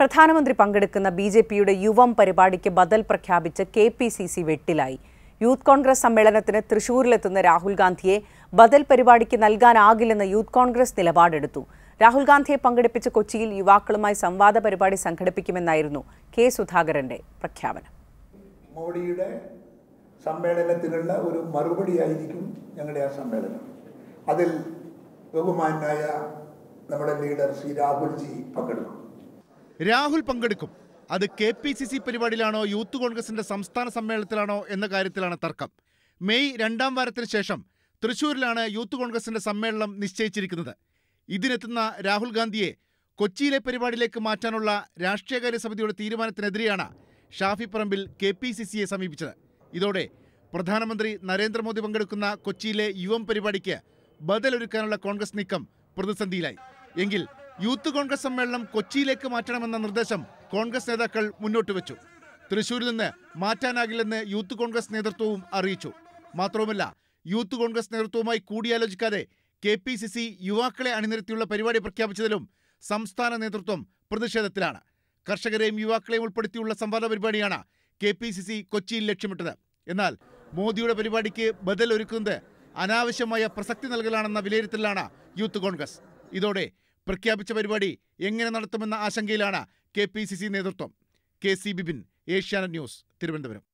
പ്രധാനമന്ത്രി പങ്കെടുക്കുന്ന B J പിയുടെ യുവം പരിപാടിക്ക് ബദൽ പ്രഖ്യാപിച്ച് കെ പി സി സി വെട്ടിലായി യൂത്ത് കോൺഗ്രസ് സമ്മേളനത്തിന് തൃശൂരിലെത്തുന്ന രാഹുൽ ഗാന്ധിയെ ബദൽ പരിപാടിക്ക് നൽകാനാകില്ലെന്ന് യൂത്ത് കോൺഗ്രസ് നിലപാടെടുത്തു രാഹുൽ ഗാന്ധിയെ പങ്കെടുപ്പിച്ച് കൊച്ചിയിൽ യുവാക്കളുമായി സംവാദ പരിപാടി സംഘടിപ്പിക്കുമെന്നായിരുന്നു കെ സുധാകരന്റെ പ്രഖ്യാപനം മോഡിയുടെ സമ്മേളനത്തിനുള്ള ഒരു മറുപടി ആയിരിക്കും ഞങ്ങളുടെ ആ സമ്മേളനം അതിൽ ബഹുമാനായ നമ്മുടെ ലീഡർ ശ്രീ രാഹുൽജി പങ്കെടുക്കും രാഹുൽ പങ്കെടുക്കും അത് കെ പി സി സി പരിപാടിയിലാണോ യൂത്ത് കോൺഗ്രസിന്റെ സംസ്ഥാന സമ്മേളനത്തിലാണോ എന്ന കാര്യത്തിലാണ് തർക്കം മെയ് രണ്ടാം വാരത്തിന് ശേഷം തൃശൂരിലാണ് യൂത്ത് കോൺഗ്രസിന്റെ സമ്മേളനം നിശ്ചയിച്ചിരിക്കുന്നത് ഇതിനെത്തുന്ന രാഹുൽ ഗാന്ധിയെ കൊച്ചിയിലെ പരിപാടിയിലേക്ക് മാറ്റാനുള്ള രാഷ്ട്രീയകാര്യ സമിതിയുടെ തീരുമാനത്തിനെതിരെയാണ് Shafi Parambil K P C സിയെ സമീപിച്ചത് ഇതോടെ പ്രധാനമന്ത്രി നരേന്ദ്രമോദി പങ്കെടുക്കുന്ന കൊച്ചിയിലെ യുവം പരിപാടിക്ക് ബദലൊരുക്കാനുള്ള കോൺഗ്രസ് നീക്കം പ്രതിസന്ധിയിലായി എങ്കിൽ യൂത്ത് കോൺഗ്രസ് സമ്മേളനം കൊച്ചിയിലേക്ക് മാറ്റണമെന്ന നിർദ്ദേശം കോൺഗ്രസ് നേതാക്കൾ മുന്നോട്ട് വെച്ചു തൃശൂരിൽ നിന്ന് മാറ്റാനാകില്ലെന്ന് യൂത്ത് കോൺഗ്രസ് നേതൃത്വവും അറിയിച്ചു മാത്രവുമല്ല യൂത്ത് കോൺഗ്രസ് നേതൃത്വവുമായി കൂടിയാലോചിക്കാതെ കെ പി സി സി യുവാക്കളെ അണിനിരത്തിയുള്ള പരിപാടി പ്രഖ്യാപിച്ചതിലും സംസ്ഥാന നേതൃത്വം പ്രതിഷേധത്തിലാണ് കർഷകരെയും യുവാക്കളെയും ഉൾപ്പെടുത്തിയുള്ള സംവാദ പരിപാടിയാണ് കെ പി സി സി കൊച്ചിയിൽ ലക്ഷ്യമിട്ടത് എന്നാൽ മോദിയുടെ പരിപാടിക്ക് ബദൽ ഒരുക്കുന്നത് അനാവശ്യമായ പ്രസക്തി നൽകലാണെന്ന വിലയിരുത്തലാണ് യൂത്ത് കോൺഗ്രസ് ഇതോടെ പ്രഖ്യാപിച്ച പരിപാടി എങ്ങനെ നടത്തുമെന്ന ആശങ്കയിലാണ് കെ പി സി സി നേതൃത്വം K C Bibin Asianet news Thiruvananthapuram